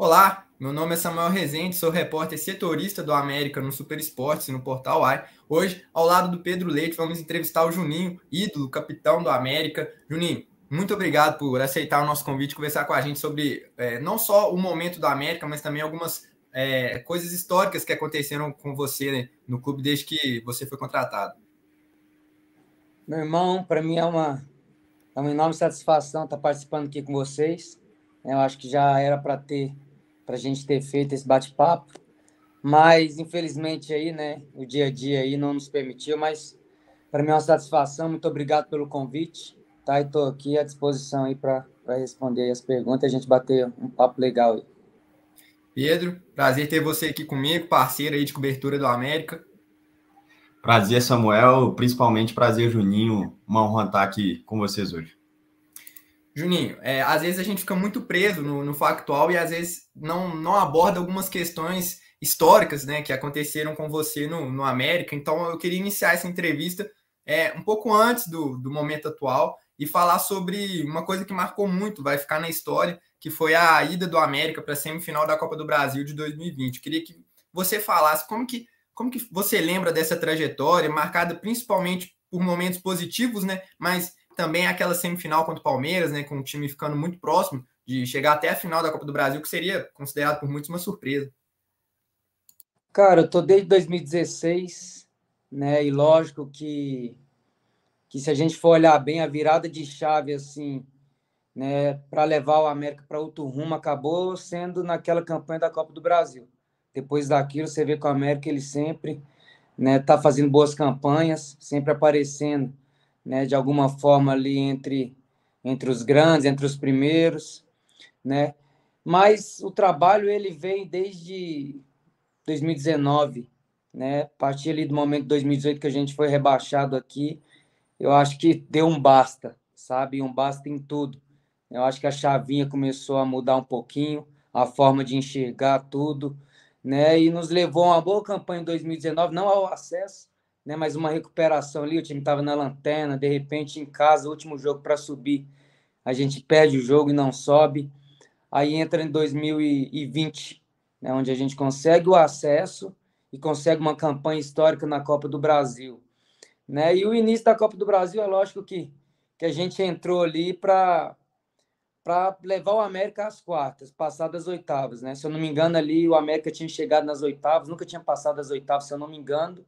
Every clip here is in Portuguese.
Olá, meu nome é Samuel Rezende, sou repórter setorista do América no Super Esportes no Portal AI. Hoje, ao lado do Pedro Leite, vamos entrevistar o Juninho, ídolo, capitão do América. Juninho, muito obrigado por aceitar o nosso convite, conversar com a gente sobre é, não só o momento do América, mas também algumas é, coisas históricas que aconteceram com você né, no clube desde que você foi contratado. Meu irmão, para mim é uma, é uma enorme satisfação estar participando aqui com vocês. Eu acho que já era para ter para a gente ter feito esse bate-papo, mas infelizmente aí, né, o dia a dia aí não nos permitiu, mas para mim é uma satisfação, muito obrigado pelo convite, tá? E estou aqui à disposição aí para responder as perguntas e a gente bater um papo legal aí. Pedro, prazer ter você aqui comigo, parceiro aí de cobertura do América. Prazer, Samuel, principalmente prazer, Juninho. Uma honra estar aqui com vocês hoje. Juninho, é, às vezes a gente fica muito preso no, no, factual e às vezes não, não aborda algumas questões históricas né, que aconteceram com você no, no América. Então eu queria iniciar essa entrevista é, um pouco antes do, do momento atual e falar sobre uma coisa que marcou muito, vai ficar na história, que foi a ida do América para a semifinal da Copa do Brasil de 2020. Eu queria que você falasse como que, como que você lembra dessa trajetória, marcada principalmente por momentos positivos, né? Mas também é aquela semifinal contra o Palmeiras, né, com o time ficando muito próximo de chegar até a final da Copa do Brasil, que seria considerado por muitos uma surpresa. Cara, eu tô desde 2016, né, e lógico que que se a gente for olhar bem a virada de chave assim, né, para levar o América para outro rumo acabou sendo naquela campanha da Copa do Brasil. Depois daquilo, você vê que o América ele sempre, né, tá fazendo boas campanhas, sempre aparecendo né, de alguma forma ali entre, entre os grandes, entre os primeiros, né? Mas o trabalho ele vem desde 2019, né? A partir ali do momento de 2018 que a gente foi rebaixado aqui, eu acho que deu um basta, sabe? Um basta em tudo. Eu acho que a chavinha começou a mudar um pouquinho, a forma de enxergar tudo, né? E nos levou a uma boa campanha em 2019, não ao acesso, né? Mas uma recuperação ali, o time estava na lanterna, de repente em casa, último jogo para subir, a gente perde o jogo e não sobe. Aí entra em 2020, né, onde a gente consegue o acesso e consegue uma campanha histórica na Copa do Brasil. Né? E o início da Copa do Brasil é lógico que, que a gente entrou ali para levar o América às quartas, passar das oitavas. Né? Se eu não me engano, ali o América tinha chegado nas oitavas, nunca tinha passado das oitavas, se eu não me engano.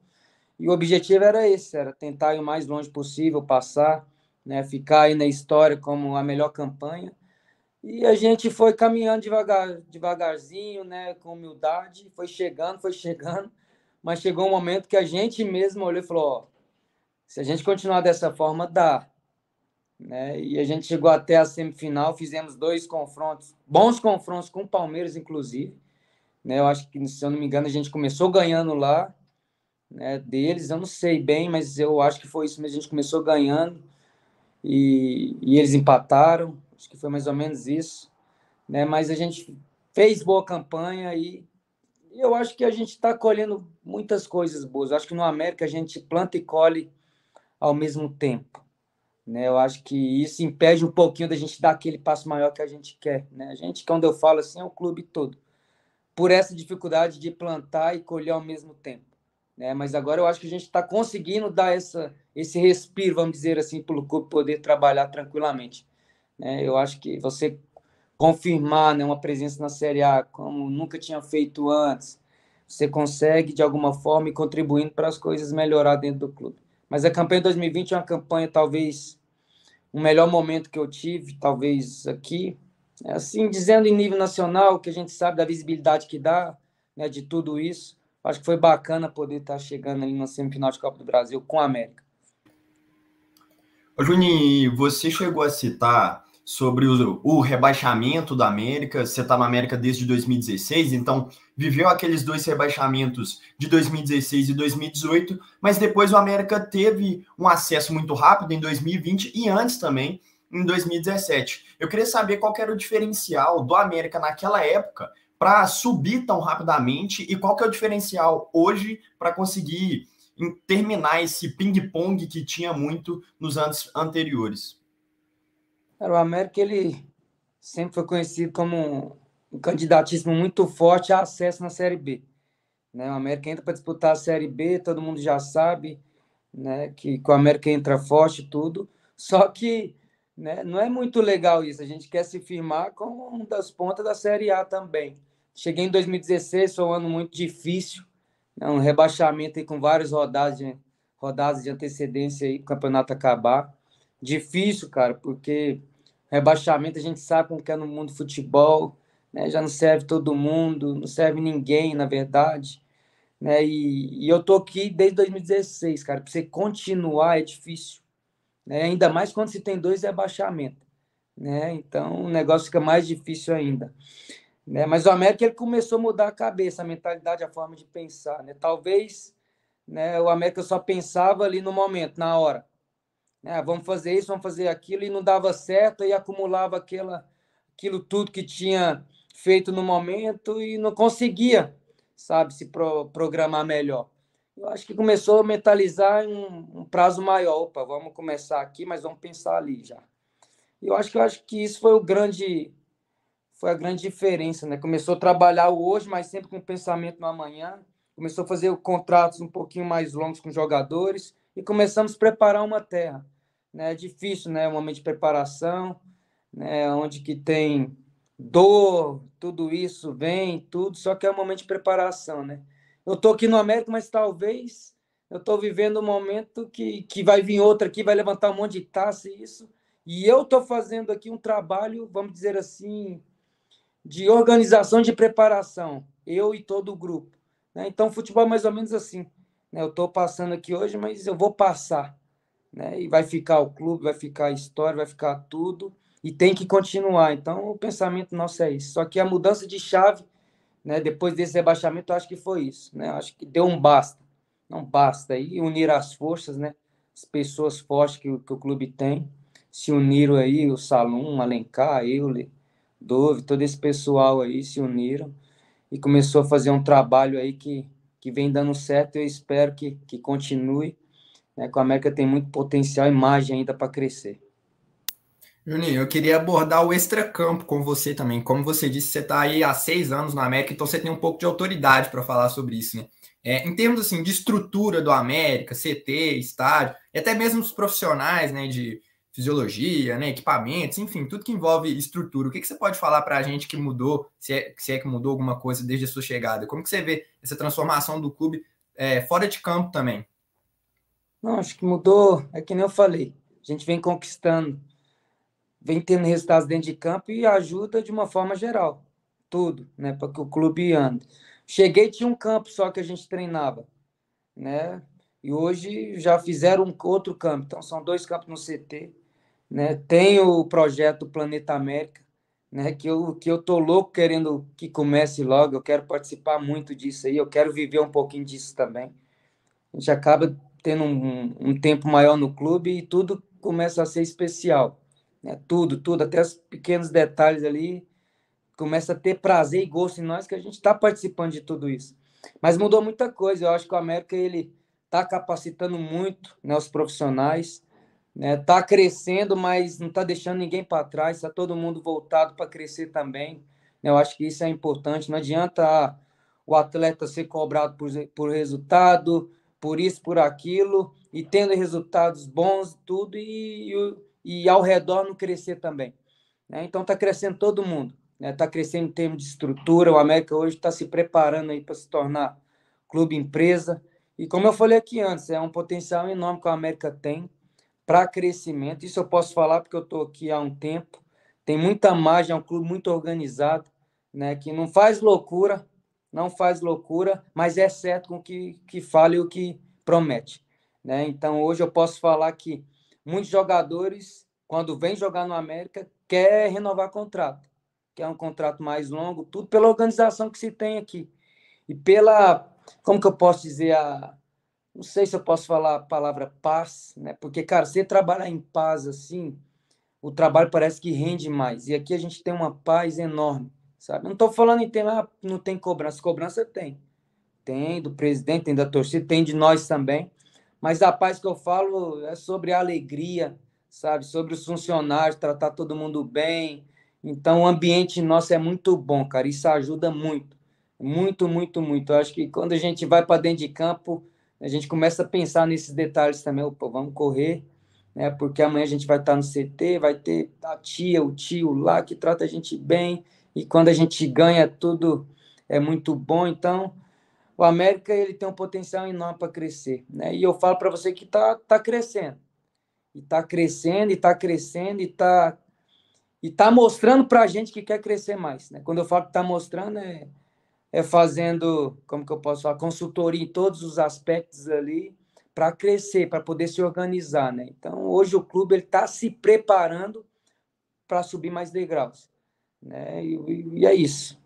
E o objetivo era esse, era tentar ir o mais longe possível, passar, né, ficar aí na história como a melhor campanha. E a gente foi caminhando devagar, devagarzinho, né, com humildade, foi chegando, foi chegando, mas chegou um momento que a gente mesmo olhou e falou, ó, se a gente continuar dessa forma, dá. Né? E a gente chegou até a semifinal, fizemos dois confrontos, bons confrontos com o Palmeiras, inclusive. Né? Eu acho que, se eu não me engano, a gente começou ganhando lá, né, deles, eu não sei bem, mas eu acho que foi isso mesmo. A gente começou ganhando e, e eles empataram, acho que foi mais ou menos isso. Né, mas a gente fez boa campanha e eu acho que a gente está colhendo muitas coisas boas. Eu acho que no América a gente planta e colhe ao mesmo tempo. Né? Eu acho que isso impede um pouquinho da gente dar aquele passo maior que a gente quer. Né? A gente, quando eu falo assim, é o clube todo. Por essa dificuldade de plantar e colher ao mesmo tempo né? Mas agora eu acho que a gente está conseguindo dar essa, esse respiro, vamos dizer assim, para o clube poder trabalhar tranquilamente. Né? Eu acho que você confirmar né, uma presença na Série A como nunca tinha feito antes, você consegue de alguma forma ir contribuindo para as coisas melhorar dentro do clube. Mas a campanha 2020 é uma campanha talvez o melhor momento que eu tive, talvez aqui, assim dizendo em nível nacional, que a gente sabe da visibilidade que dá, né, de tudo isso, Acho que foi bacana poder estar tá chegando ali na semifinal de Copa do Brasil com a América. Juninho, você chegou a citar sobre o, o rebaixamento da América. Você está na América desde 2016, então viveu aqueles dois rebaixamentos de 2016 e 2018, mas depois o América teve um acesso muito rápido em 2020 e antes também em 2017. Eu queria saber qual era o diferencial do América naquela época para subir tão rapidamente e qual que é o diferencial hoje para conseguir terminar esse ping-pong que tinha muito nos anos anteriores? o América ele sempre foi conhecido como um candidatismo muito forte a acesso na Série B. Né? O América entra para disputar a Série B, todo mundo já sabe né? que, que o América entra forte e tudo, só que né, não é muito legal isso. A gente quer se firmar como um das pontas da Série A também. Cheguei em 2016, foi um ano muito difícil, né? um rebaixamento aí com várias rodadas de, rodadas de antecedência aí, o campeonato acabar. Difícil, cara, porque rebaixamento a gente sabe como que é no mundo do futebol, né? já não serve todo mundo, não serve ninguém, na verdade. Né? E, e, eu tô aqui desde 2016, cara. Para você continuar é difícil, né? Ainda mais quando se tem dois rebaixamentos, né? Então o negócio fica mais difícil ainda. Né? Mas o América ele começou a mudar a cabeça, a mentalidade, a forma de pensar. Né? Talvez né, o América só pensava ali no momento, na hora. Né? Ah, vamos fazer isso, vamos fazer aquilo, e não dava certo, e acumulava aquela, aquilo tudo que tinha feito no momento e não conseguia, sabe, se pro, programar melhor. Eu acho que começou a mentalizar em um, um prazo maior. Opa, vamos começar aqui, mas vamos pensar ali já. Eu acho que eu acho que isso foi o grande foi a grande diferença, né? Começou a trabalhar hoje, mas sempre com o pensamento no amanhã. Começou a fazer contratos um pouquinho mais longos com jogadores e começamos a preparar uma terra. Né? É difícil, né? Um momento de preparação, né? onde que tem dor, tudo isso vem, tudo, só que é um momento de preparação, né? Eu tô aqui no América, mas talvez eu tô vivendo um momento que, que vai vir outra aqui, vai levantar um monte de taça e isso. E eu tô fazendo aqui um trabalho, vamos dizer assim, de organização de preparação, eu e todo o grupo. Né? Então, futebol é mais ou menos assim. Né? Eu estou passando aqui hoje, mas eu vou passar. Né? E vai ficar o clube, vai ficar a história, vai ficar tudo. E tem que continuar. Então, o pensamento nosso é isso. Só que a mudança de chave, né? depois desse rebaixamento, eu acho que foi isso. Né? acho que deu um basta. Não basta. aí unir as forças, né? as pessoas fortes que, o, que o clube tem, se uniram aí, o Salum, Alencar, Euler, Dove, todo esse pessoal aí se uniram e começou a fazer um trabalho aí que, que vem dando certo e eu espero que, que continue, né, que a América tem muito potencial e margem ainda para crescer. Juninho, eu queria abordar o extracampo com você também. Como você disse, você está aí há seis anos na América, então você tem um pouco de autoridade para falar sobre isso, né? É, em termos assim de estrutura do América, CT, estádio, e até mesmo os profissionais, né, de fisiologia, né, equipamentos, enfim, tudo que envolve estrutura. O que, que você pode falar para a gente que mudou, se é, se é, que mudou alguma coisa desde a sua chegada? Como que você vê essa transformação do clube é, fora de campo também? Não, acho que mudou, é que nem eu falei, a gente vem conquistando, vem tendo resultados dentro de campo e ajuda de uma forma geral, tudo, né, para que o clube ande. Cheguei, tinha um campo só que a gente treinava, né, e hoje já fizeram outro campo, então são dois campos no CT, né? Tem o projeto Planeta América, né? que eu que eu tô louco querendo que comece logo. Eu quero participar muito disso aí. Eu quero viver um pouquinho disso também. A gente acaba tendo um, um tempo maior no clube e tudo começa a ser especial. Né? Tudo, tudo, até os pequenos detalhes ali começa a ter prazer e gosto em nós que a gente está participando de tudo isso. Mas mudou muita coisa. Eu acho que o América ele está capacitando muito né, os profissionais. Está né, crescendo, mas não está deixando ninguém para trás, está todo mundo voltado para crescer também. Né? Eu acho que isso é importante. Não adianta ah, o atleta ser cobrado por, por resultado, por isso, por aquilo, e tendo resultados bons, tudo, e, e, e ao redor não crescer também. Né? Então está crescendo todo mundo. Está né? Tá crescendo em termos de estrutura. O América hoje está se preparando para se tornar clube empresa. E como eu falei aqui antes, é um potencial enorme que o América tem para crescimento. Isso eu posso falar porque eu estou aqui há um tempo. Tem muita margem, é um clube muito organizado, né? Que não faz loucura, não faz loucura, mas é certo com o que, que fala e o que promete. Né? Então hoje eu posso falar que muitos jogadores, quando vêm jogar no América, quer renovar contrato, é um contrato mais longo, tudo pela organização que se tem aqui. E pela, como que eu posso dizer, a, não sei se eu posso falar a palavra paz, né? Porque, cara, você trabalhar em paz assim, o trabalho parece que rende mais. E aqui a gente tem uma paz enorme, sabe? Não estou falando em ter lá, não tem cobrança. Cobrança tem. Tem do presidente, tem da torcida, tem de nós também. Mas a paz que eu falo é sobre a alegria, sabe? Sobre os funcionários, tratar todo mundo bem. Então, o ambiente nosso é muito bom, cara. Isso ajuda muito. Muito, muito, muito. Eu acho que quando a gente vai para dentro de campo a gente começa a pensar nesses detalhes também, opa, vamos correr, né? Porque amanhã a gente vai estar no CT, vai ter a tia, o tio lá que trata a gente bem, e quando a gente ganha tudo é muito bom, então o América ele tem um potencial enorme para crescer, né? E eu falo para você que tá tá crescendo. E tá crescendo, e tá crescendo, e tá e tá mostrando para a gente que quer crescer mais, né? Quando eu falo que tá mostrando é é fazendo, como que eu posso falar, consultoria em todos os aspectos ali para crescer, para poder se organizar, né? Então, hoje o clube ele está se preparando para subir mais degraus, né? E, e, e é isso.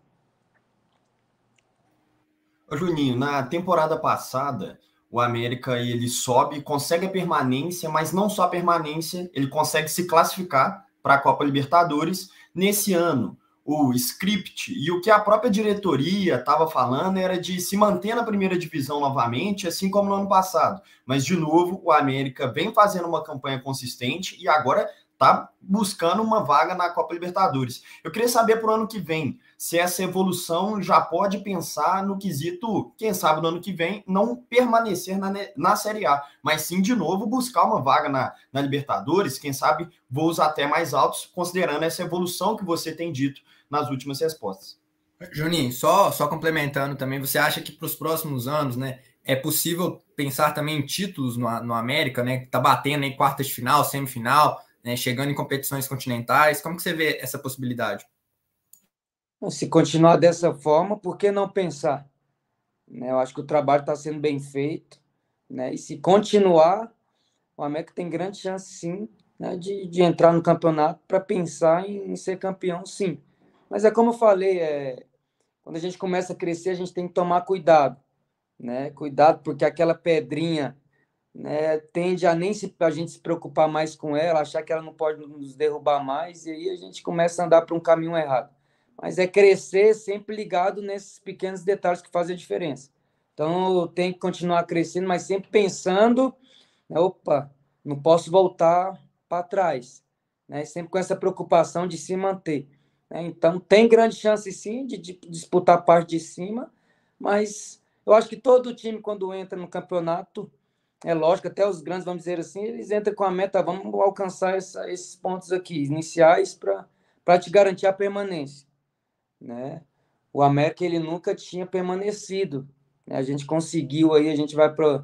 Ô Juninho, na temporada passada, o América ele sobe, consegue a permanência, mas não só a permanência, ele consegue se classificar para a Copa Libertadores. Nesse ano, o script e o que a própria diretoria estava falando era de se manter na primeira divisão novamente, assim como no ano passado. Mas, de novo, o América vem fazendo uma campanha consistente e agora está buscando uma vaga na Copa Libertadores. Eu queria saber para o ano que vem se essa evolução já pode pensar no quesito, quem sabe no ano que vem, não permanecer na, na Série A, mas sim de novo buscar uma vaga na, na Libertadores, quem sabe voos até mais altos, considerando essa evolução que você tem dito nas últimas respostas. Juninho, só, só complementando também, você acha que para os próximos anos, né, é possível pensar também em títulos no, no América, né, que tá batendo em quartas de final, semifinal, né, chegando em competições continentais, como que você vê essa possibilidade? Se continuar dessa forma, por que não pensar? Né, eu acho que o trabalho está sendo bem feito, né, e se continuar, o América tem grande chance, sim, né, de, de entrar no campeonato para pensar em, em ser campeão, sim. Mas é como eu falei, é, quando a gente começa a crescer, a gente tem que tomar cuidado, né? Cuidado, porque aquela pedrinha né, tende a nem se, a gente se preocupar mais com ela, achar que ela não pode nos derrubar mais, e aí a gente começa a andar para um caminho errado. Mas é crescer sempre ligado nesses pequenos detalhes que fazem a diferença. Então, tem que continuar crescendo, mas sempre pensando, né, opa, não posso voltar para trás, né? Sempre com essa preocupação de se manter. Né? Então, tem grande chance, sim, de, de disputar a parte de cima, mas eu acho que todo time, quando entra no campeonato, é lógico, até os grandes, vamos dizer assim, eles entram com a meta, vamos alcançar essa, esses pontos aqui, iniciais, para te garantir a permanência. Né? O América, ele nunca tinha permanecido. Né? A gente conseguiu aí, a gente vai para...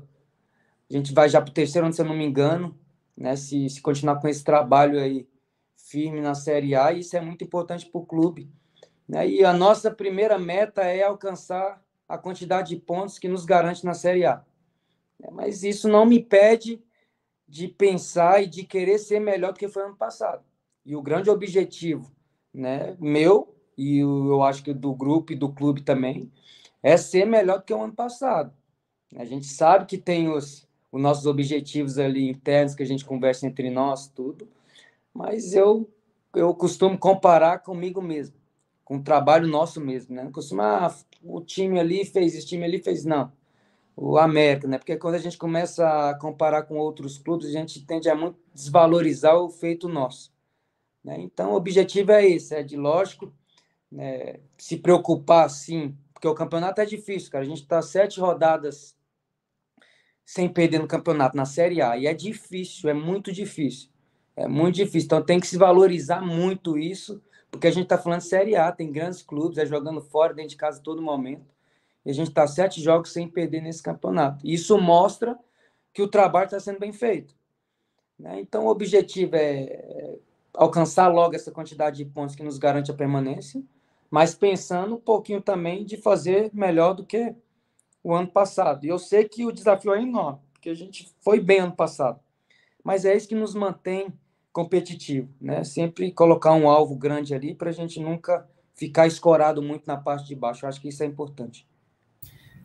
A gente vai já para o terceiro, se eu não me engano, né? se, se continuar com esse trabalho aí, firme na Série A, e isso é muito importante para o clube. Né? E a nossa primeira meta é alcançar a quantidade de pontos que nos garante na Série A. Né? Mas isso não me impede de pensar e de querer ser melhor do que foi ano passado. E o grande objetivo né, meu, e eu acho que do grupo e do clube também, é ser melhor do que o ano passado. Né? A gente sabe que tem os, os nossos objetivos ali internos que a gente conversa entre nós, tudo, mas eu, eu costumo comparar comigo mesmo, com o trabalho nosso mesmo, né? Não costumo, ah, o time ali fez, esse time ali fez, não. O América, né? Porque quando a gente começa a comparar com outros clubes, a gente tende a muito desvalorizar o feito nosso. Né? Então, o objetivo é esse, é de, lógico, né, se preocupar, sim, porque o campeonato é difícil, cara. A gente está sete rodadas sem perder no campeonato, na Série A, e é difícil, é muito difícil. É muito difícil. Então tem que se valorizar muito isso, porque a gente está falando de Série A, tem grandes clubes, é jogando fora, dentro de casa todo momento. E a gente está sete jogos sem perder nesse campeonato. Isso mostra que o trabalho está sendo bem feito. Né? Então o objetivo é, é alcançar logo essa quantidade de pontos que nos garante a permanência, mas pensando um pouquinho também de fazer melhor do que o ano passado. E eu sei que o desafio é enorme, porque a gente foi bem ano passado. Mas é isso que nos mantém competitivo, né? Sempre colocar um alvo grande ali para a gente nunca ficar escorado muito na parte de baixo. Eu acho que isso é importante.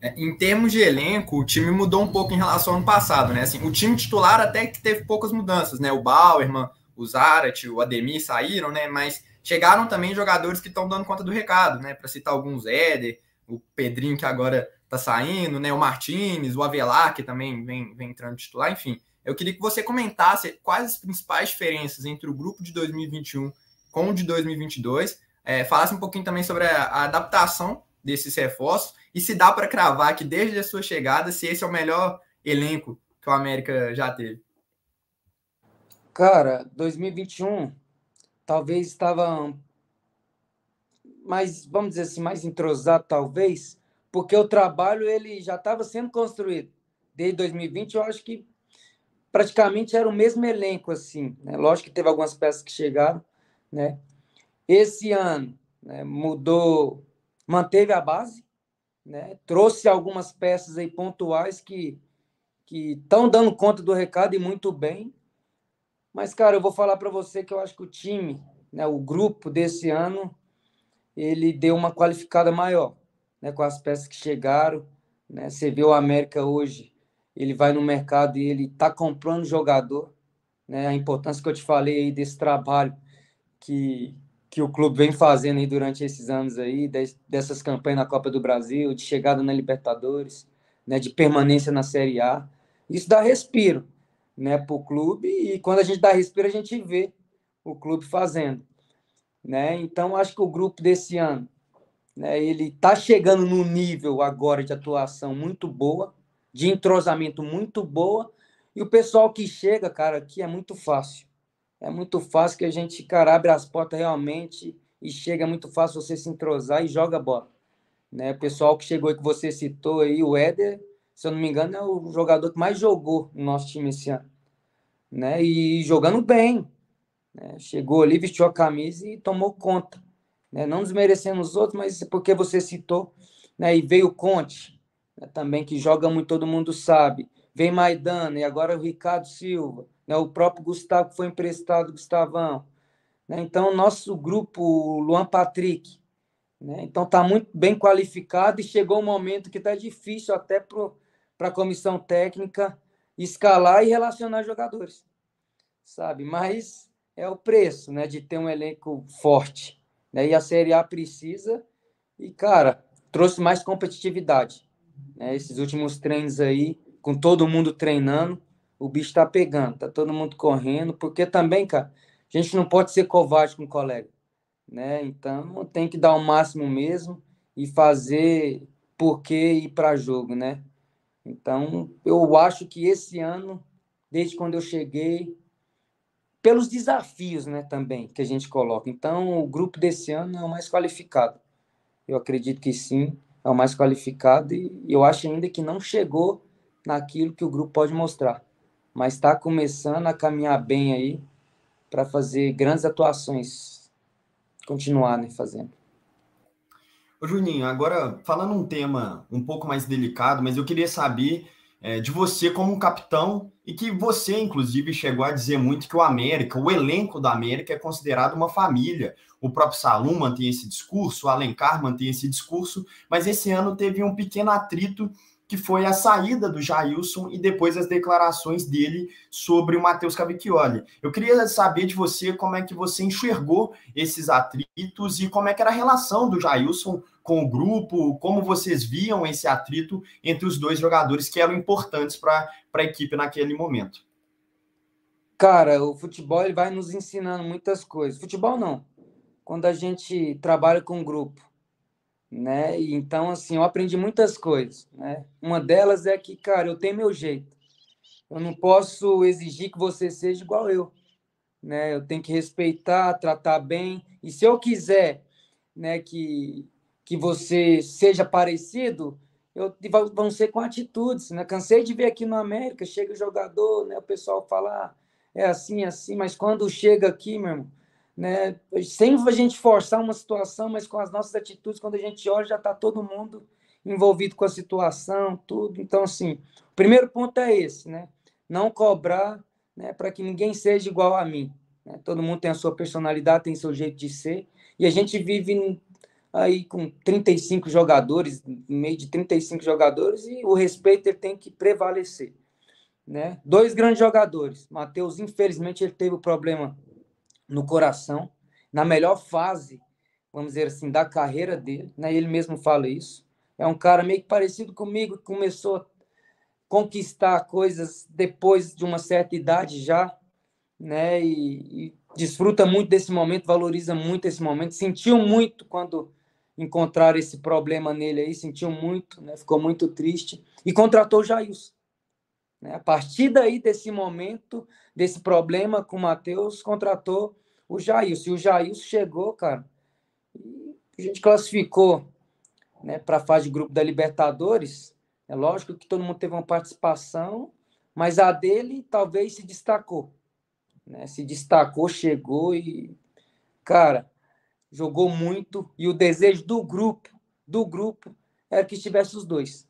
É, em termos de elenco, o time mudou um pouco em relação ao ano passado, né? Assim, o time titular até que teve poucas mudanças, né? O Bauerman, o Zarat, o Ademir saíram, né? Mas chegaram também jogadores que estão dando conta do recado, né? Para citar alguns, Éder, o Pedrinho que agora tá saindo, né? O Martinez, o Avelar que também vem, vem entrando titular, enfim. Eu queria que você comentasse quais as principais diferenças entre o grupo de 2021 com o de 2022, é, falasse um pouquinho também sobre a, a adaptação desses reforços e se dá para cravar que desde a sua chegada, se esse é o melhor elenco que o América já teve. Cara, 2021 talvez estava mais, vamos dizer assim, mais entrosado talvez, porque o trabalho ele já estava sendo construído. Desde 2020, eu acho que praticamente era o mesmo elenco, assim. Né? Lógico que teve algumas peças que chegaram, né? Esse ano né, mudou, manteve a base, né? Trouxe algumas peças aí pontuais que que estão dando conta do recado e muito bem. Mas cara, eu vou falar para você que eu acho que o time, né, o grupo desse ano, ele deu uma qualificada maior, né, com as peças que chegaram, né? Você vê o América hoje ele vai no mercado e ele está comprando jogador, né? A importância que eu te falei aí desse trabalho que, que o clube vem fazendo aí durante esses anos aí, dessas campanhas na Copa do Brasil, de chegada na Libertadores, né? De permanência na Série A. Isso dá respiro, né? Para o clube e quando a gente dá respiro a gente vê o clube fazendo, né? Então acho que o grupo desse ano, né? Ele está chegando num nível agora de atuação muito boa de entrosamento muito boa. E o pessoal que chega, cara, aqui é muito fácil. É muito fácil que a gente, cara, abre as portas realmente e chega é muito fácil você se entrosar e joga bola. Né? O pessoal que chegou aí que você citou aí, o Éder, se eu não me engano, é o jogador que mais jogou no nosso time esse ano. Né? E jogando bem. Né? Chegou ali, vestiu a camisa e tomou conta. Né? Não desmerecendo os outros, mas porque você citou. Né? E veio o Conte, né, também que joga muito, todo mundo sabe. Vem Maidana e agora o Ricardo Silva, né, o próprio Gustavo foi emprestado, Gustavão. Né, então, nosso grupo, Luan Patrick. Né, então, está muito bem qualificado e chegou um momento que está difícil até para a comissão técnica escalar e relacionar jogadores, sabe? Mas é o preço, né, de ter um elenco forte. Né? E a Série A precisa, e, cara, trouxe mais competitividade. Né? Esses últimos treinos aí, com todo mundo treinando, o bicho tá pegando, tá todo mundo correndo, porque também, cara, a gente não pode ser covarde com o colega, né? Então tem que dar o máximo mesmo e fazer porque ir para jogo, né? Então eu acho que esse ano, desde quando eu cheguei, pelos desafios, né, também que a gente coloca. Então o grupo desse ano é o mais qualificado. Eu acredito que sim é o mais qualificado e eu acho ainda que não chegou naquilo que o grupo pode mostrar, mas está começando a caminhar bem aí para fazer grandes atuações, continuar né, fazendo. Ô Juninho, agora falando um tema um pouco mais delicado, mas eu queria saber é, de você como um capitão e que você, inclusive, chegou a dizer muito que o América, o elenco da América é considerado uma família. O próprio Salum mantém esse discurso, o Alencar mantém esse discurso, mas esse ano teve um pequeno atrito que foi a saída do Jailson e depois as declarações dele sobre o Matheus Cavicchioli. Eu queria saber de você como é que você enxergou esses atritos e como é que era a relação do Jailson com o grupo, como vocês viam esse atrito entre os dois jogadores que eram importantes para a equipe naquele momento. Cara, o futebol ele vai nos ensinando muitas coisas. Futebol não. Quando a gente trabalha com grupo, né? Então, assim, eu aprendi muitas coisas, né? Uma delas é que, cara, eu tenho meu jeito. Eu não posso exigir que você seja igual eu, né? Eu tenho que respeitar, tratar bem. E se eu quiser, né, que que você seja parecido, eu, vão ser com atitudes. Né? Cansei de ver aqui no América, chega o jogador, né, o pessoal falar ah, é assim, é assim, mas quando chega aqui, meu irmão, né, sem a gente forçar uma situação, mas com as nossas atitudes, quando a gente olha, já está todo mundo envolvido com a situação, tudo. Então, assim, o primeiro ponto é esse, né? Não cobrar né, para que ninguém seja igual a mim. Né? Todo mundo tem a sua personalidade, tem seu jeito de ser. E a gente vive aí com 35 jogadores, meio de 35 jogadores, e o respeito ele tem que prevalecer. Né? Dois grandes jogadores. Matheus, infelizmente, ele teve o um problema no coração, na melhor fase, vamos dizer assim, da carreira dele, né? ele mesmo fala isso. É um cara meio que parecido comigo, que começou a conquistar coisas depois de uma certa idade já, né? E, e desfruta muito desse momento, valoriza muito esse momento. Sentiu muito quando encontraram esse problema nele aí, sentiu muito, né? ficou muito triste, e contratou o Jails. Né? A partir daí, desse momento, desse problema com o Matheus, contratou o Jails. E o Jails chegou, cara, a gente classificou né, para a fase de grupo da Libertadores. É lógico que todo mundo teve uma participação, mas a dele talvez se destacou. Né? Se destacou, chegou e, cara, jogou muito e o desejo do grupo, do grupo, era que estivesse os dois.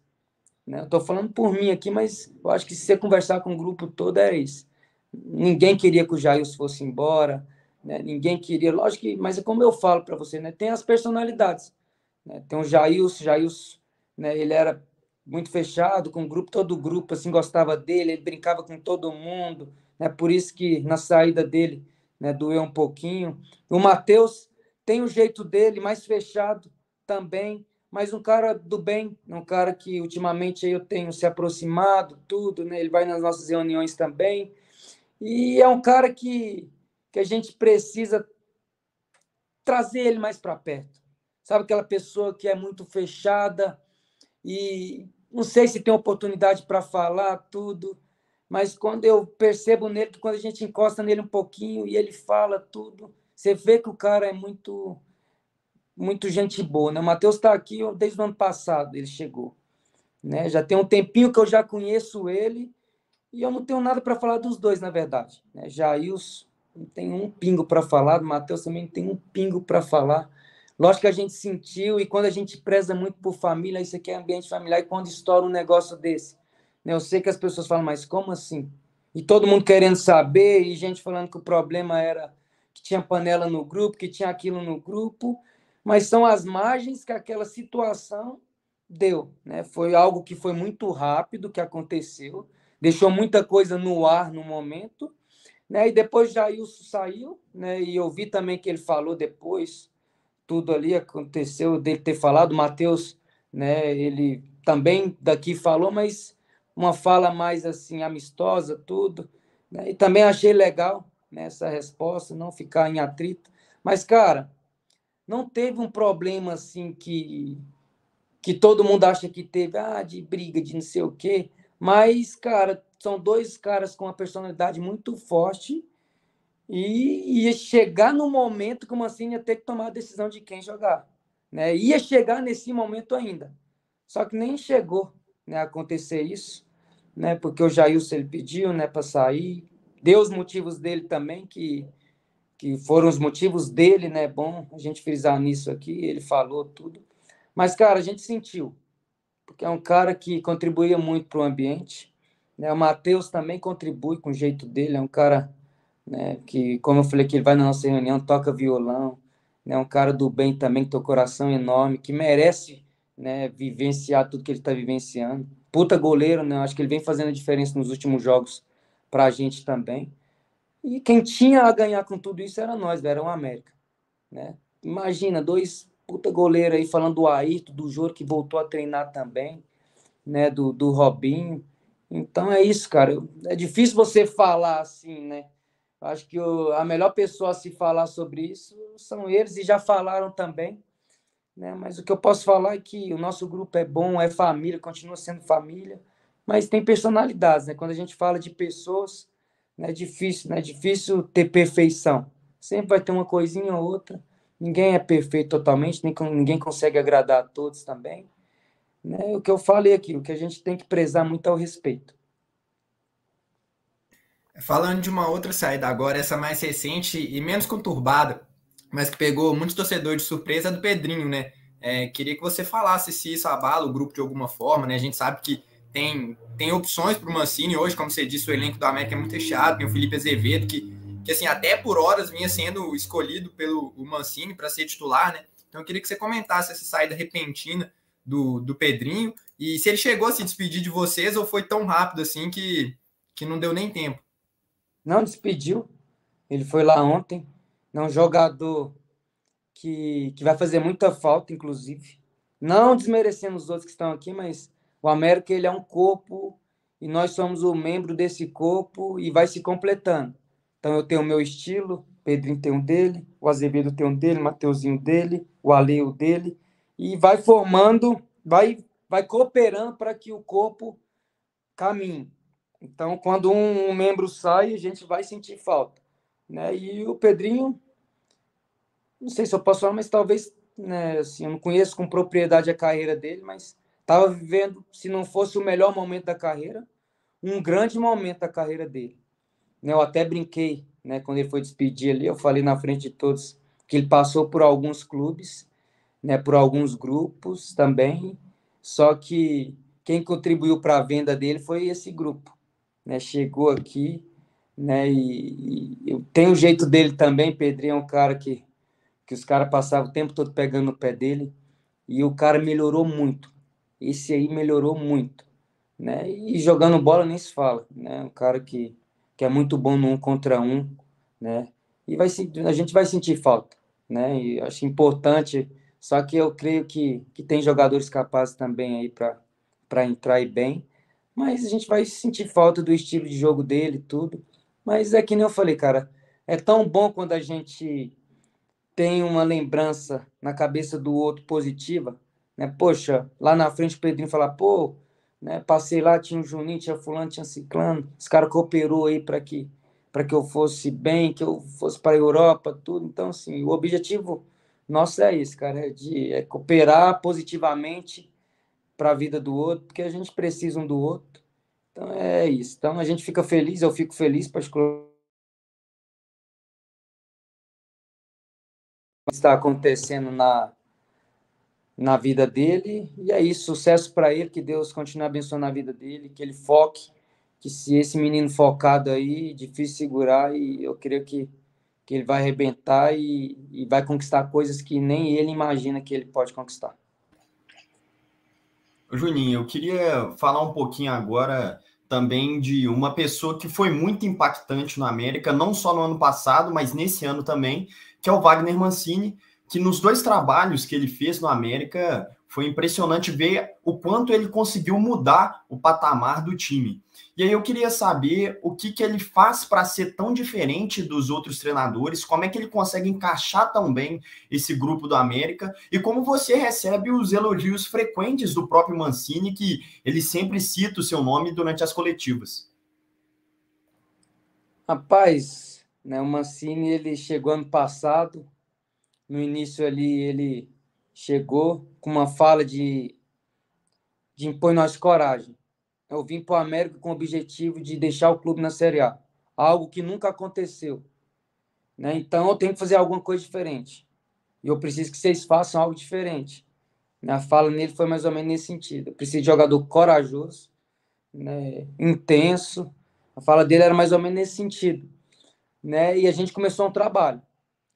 Né? falando por mim aqui, mas eu acho que se você conversar com o grupo todo era é isso. Ninguém queria que o Jair fosse embora, né? ninguém queria, lógico que, mas é como eu falo para você, né? tem as personalidades. Né? Tem o Jair, Jair, né? ele era muito fechado com o grupo, todo o grupo assim gostava dele, ele brincava com todo mundo, né? Por isso que na saída dele, né, doeu um pouquinho. O Matheus tem o jeito dele, mais fechado também, mas um cara do bem, um cara que ultimamente eu tenho se aproximado, tudo, né? Ele vai nas nossas reuniões também. E é um cara que, que a gente precisa trazer ele mais para perto. Sabe aquela pessoa que é muito fechada e não sei se tem oportunidade para falar tudo, mas quando eu percebo nele que quando a gente encosta nele um pouquinho e ele fala tudo, você vê que o cara é muito muito gente boa, né? O Matheus está aqui desde o ano passado, ele chegou. Né? Já tem um tempinho que eu já conheço ele e eu não tenho nada para falar dos dois, na verdade. Né? Jailson não tem um pingo para falar, o Matheus também não tem um pingo para falar. Lógico que a gente sentiu e quando a gente preza muito por família, isso aqui é ambiente familiar e quando estoura um negócio desse. Né? Eu sei que as pessoas falam, mas como assim? E todo mundo querendo saber e gente falando que o problema era que tinha panela no grupo, que tinha aquilo no grupo, mas são as margens que aquela situação deu, né? Foi algo que foi muito rápido que aconteceu, deixou muita coisa no ar no momento, né? E depois Jailson saiu, né? E eu vi também que ele falou depois tudo ali aconteceu dele ter falado, Matheus, né? Ele também daqui falou, mas uma fala mais assim amistosa, tudo. Né? E também achei legal nessa né, resposta, não ficar em atrito. Mas, cara, não teve um problema assim que, que todo mundo acha que teve, ah, de briga, de não sei o quê. Mas, cara, são dois caras com uma personalidade muito forte e ia chegar no momento que o Mancini ia ter que tomar a decisão de quem jogar. Né? Ia chegar nesse momento ainda. Só que nem chegou né, a acontecer isso, né? porque o Jailson ele pediu né, para sair, deu os motivos dele também, que, que foram os motivos dele, né? bom a gente frisar nisso aqui, ele falou tudo. Mas, cara, a gente sentiu, porque é um cara que contribuía muito para o ambiente. Né? O Matheus também contribui com o jeito dele, é um cara né, que, como eu falei, que ele vai na nossa reunião, toca violão, né? Um cara do bem também, que tem um coração enorme, que merece né, vivenciar tudo que ele está vivenciando. Puta goleiro, né? Acho que ele vem fazendo a diferença nos últimos jogos para a gente também. E quem tinha a ganhar com tudo isso era nós, era o América. Né? Imagina, dois puta goleiro aí falando do Ayrton, do Jô que voltou a treinar também, né? Do, do Robinho. Então é isso, cara. é difícil você falar assim, né? acho que a melhor pessoa a se falar sobre isso são eles e já falaram também. Né? Mas o que eu posso falar é que o nosso grupo é bom, é família, continua sendo família mas tem personalidades, né? Quando a gente fala de pessoas, né, é difícil, né? É difícil ter perfeição. Sempre vai ter uma coisinha ou outra. Ninguém é perfeito totalmente, nem ninguém consegue agradar a todos também. Né? O que eu falei aqui, o que a gente tem que prezar muito é o respeito. Falando de uma outra saída agora, essa mais recente e menos conturbada, mas que pegou muitos torcedores de surpresa, é do Pedrinho, né? É, queria que você falasse se isso abala o grupo de alguma forma, né? A gente sabe que tem, tem opções para o Mancini hoje, como você disse, o elenco do América é muito fechado, tem o Felipe Azevedo, que, que assim, até por horas vinha sendo escolhido pelo Mancini para ser titular, né? Então eu queria que você comentasse essa saída repentina do, do Pedrinho e se ele chegou a se despedir de vocês ou foi tão rápido assim que, que não deu nem tempo. Não despediu. Ele foi lá ontem. É um jogador que, que vai fazer muita falta, inclusive. Não desmerecendo os outros que estão aqui, mas o América ele é um corpo e nós somos o um membro desse corpo e vai se completando. Então eu tenho o meu estilo, Pedrinho tem um dele, o Azevedo tem um dele, o Mateuzinho dele, o Ale o dele, e vai formando, vai, vai cooperando para que o corpo caminhe. Então, quando um, um, membro sai, a gente vai sentir falta. Né? E o Pedrinho, não sei se eu posso falar, mas talvez, né, assim, eu não conheço com propriedade a carreira dele, mas Estava vivendo, se não fosse o melhor momento da carreira, um grande momento da carreira dele. Né, eu até brinquei, né, quando ele foi despedir ali, eu falei na frente de todos que ele passou por alguns clubes, né, por alguns grupos também, só que quem contribuiu para a venda dele foi esse grupo, né? Chegou aqui, né, e, e tem o jeito dele também, Pedrinho é um cara que que os caras passavam o tempo todo pegando no pé dele, e o cara melhorou muito esse aí melhorou muito, né? E jogando bola nem se fala, né? Um cara que, que é muito bom no um contra um, né? E vai a gente vai sentir falta, né? E acho importante, só que eu creio que, que tem jogadores capazes também aí para entrar e bem, mas a gente vai sentir falta do estilo de jogo dele, tudo. Mas é que nem eu falei, cara, é tão bom quando a gente tem uma lembrança na cabeça do outro positiva, né? Poxa, lá na frente o Pedrinho fala, pô, né? Passei lá, tinha um Juninho, tinha fulano, tinha ciclano, os caras cooperou aí para que para que eu fosse bem, que eu fosse para a Europa, tudo. Então, assim, o objetivo nosso é isso, cara, é de é cooperar positivamente para a vida do outro, porque a gente precisa um do outro. Então é isso. Então a gente fica feliz, eu fico feliz particularmente está acontecendo na na vida dele. E é isso, sucesso para ele, que Deus continue abençoando a vida dele, que ele foque, que se esse menino focado aí, difícil segurar, e eu creio que, que ele vai arrebentar e, e vai conquistar coisas que nem ele imagina que ele pode conquistar. Juninho, eu queria falar um pouquinho agora também de uma pessoa que foi muito impactante na América, não só no ano passado, mas nesse ano também, que é o Wagner Mancini, que nos dois trabalhos que ele fez no América, foi impressionante ver o quanto ele conseguiu mudar o patamar do time. E aí eu queria saber o que, que ele faz para ser tão diferente dos outros treinadores, como é que ele consegue encaixar tão bem esse grupo do América e como você recebe os elogios frequentes do próprio Mancini, que ele sempre cita o seu nome durante as coletivas. Rapaz, né, o Mancini ele chegou ano passado, no início ali ele chegou com uma fala de, de impor nós coragem. Eu vim para o América com o objetivo de deixar o clube na Série A, algo que nunca aconteceu. Né? Então eu tenho que fazer alguma coisa diferente. E eu preciso que vocês façam algo diferente. Né? A fala nele foi mais ou menos nesse sentido. Eu preciso de jogador corajoso, né? intenso. A fala dele era mais ou menos nesse sentido. Né? E a gente começou um trabalho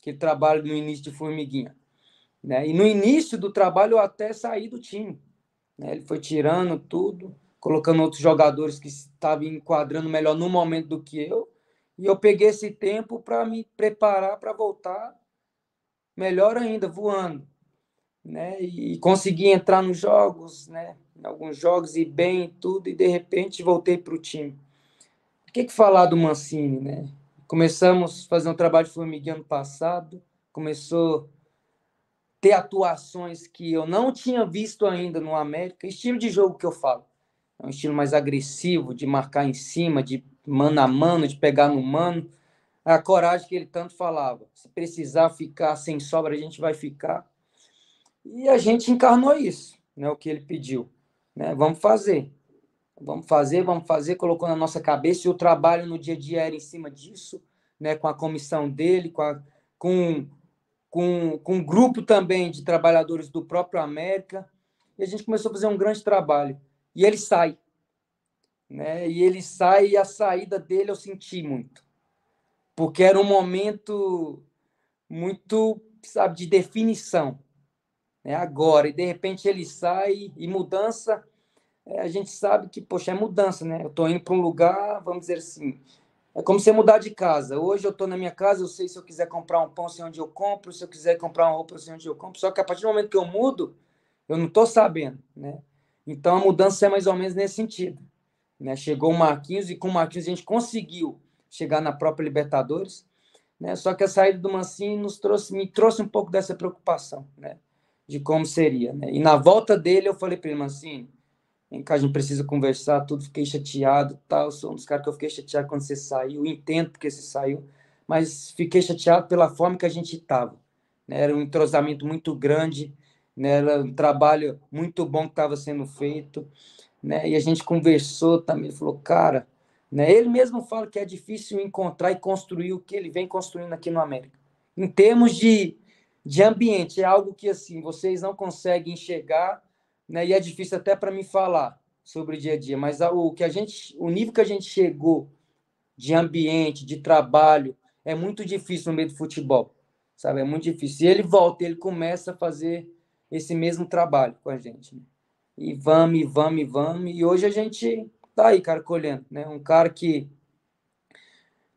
aquele trabalho no início de formiguinha. Né? E no início do trabalho eu até saí do time. Né? Ele foi tirando tudo, colocando outros jogadores que estavam enquadrando melhor no momento do que eu. E eu peguei esse tempo para me preparar para voltar melhor ainda, voando. Né? E consegui entrar nos jogos, né? em alguns jogos, e bem tudo, e de repente voltei para o time. O que, que falar do Mancini, né? Começamos a fazer um trabalho de formiguinha ano passado, começou ter atuações que eu não tinha visto ainda no América, estilo de jogo que eu falo. É um estilo mais agressivo, de marcar em cima, de mano a mano, de pegar no mano. A coragem que ele tanto falava. Se precisar ficar sem sobra, a gente vai ficar. E a gente encarnou isso, né? O que ele pediu. Né? Vamos fazer. Vamos fazer, vamos fazer, colocou na nossa cabeça, e o trabalho no dia a dia era em cima disso, né, com a comissão dele, com, a, com, com, com um grupo também de trabalhadores do próprio América, e a gente começou a fazer um grande trabalho. E ele sai, né? E ele sai e a saída dele eu senti muito, porque era um momento muito, sabe, de definição, né? Agora e de repente ele sai e mudança é, a gente sabe que, poxa, é mudança, né? Eu estou indo para um lugar, vamos dizer assim, é como você mudar de casa. Hoje eu estou na minha casa, eu sei se eu quiser comprar um pão, sei onde eu compro, se eu quiser comprar uma roupa, sei onde eu compro. Só que a partir do momento que eu mudo, eu não estou sabendo, né? Então a mudança é mais ou menos nesse sentido. Né? Chegou o Marquinhos e com o Marquinhos a gente conseguiu chegar na própria Libertadores, né? Só que a saída do Mancini nos trouxe, me trouxe um pouco dessa preocupação, né? De como seria, né? E na volta dele eu falei para ele, Mancini, Vem cá, a gente precisa conversar, tudo, fiquei chateado, tal. Sou um dos caras que eu fiquei chateado quando você saiu, entendo porque você saiu, mas fiquei chateado pela forma que a gente estava. Né? Era um entrosamento muito grande, né? era um trabalho muito bom que estava sendo feito, né? E a gente conversou também, ele falou, cara, né? Ele mesmo fala que é difícil encontrar e construir o que ele vem construindo aqui no América. Em termos de, de ambiente, é algo que assim vocês não conseguem enxergar né? E é difícil até para mim falar sobre o dia a dia, mas o que a gente, o nível que a gente chegou de ambiente, de trabalho, é muito difícil no meio do futebol, sabe? É muito difícil. E ele volta, ele começa a fazer esse mesmo trabalho com a gente. Né? E vamos, e vamos, e vamos. E hoje a gente tá aí, cara, colhendo, né? Um cara que